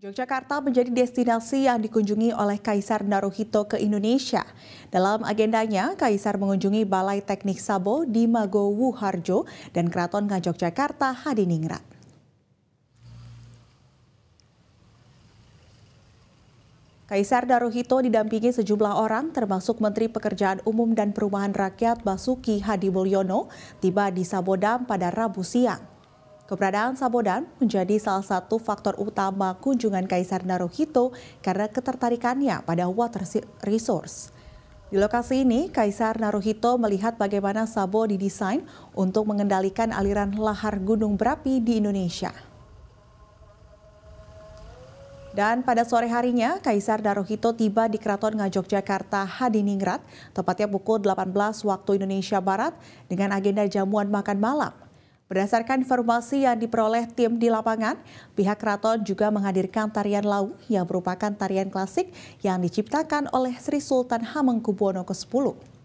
Yogyakarta menjadi destinasi yang dikunjungi oleh Kaisar Naruhito ke Indonesia. Dalam agendanya, Kaisar mengunjungi Balai Teknik Sabo di Magowu Harjo dan Keraton Ngajok Jakarta Hadiningrat. Kaisar Naruhito didampingi sejumlah orang termasuk Menteri Pekerjaan Umum dan Perumahan Rakyat Basuki Hadi Mulyono tiba di Sabodam pada Rabu siang. Keberadaan Sabodan menjadi salah satu faktor utama kunjungan Kaisar Naruhito karena ketertarikannya pada water resource. Di lokasi ini, Kaisar Naruhito melihat bagaimana Sabo didesain untuk mengendalikan aliran lahar gunung berapi di Indonesia. Dan pada sore harinya, Kaisar Naruhito tiba di Keraton Ngajok Jakarta Hadiningrat, tepatnya pukul 18 waktu Indonesia Barat, dengan agenda jamuan makan malam. Berdasarkan informasi yang diperoleh tim di lapangan, pihak keraton juga menghadirkan tarian lau yang merupakan tarian klasik yang diciptakan oleh Sri Sultan Hamengkubuwono ke-10.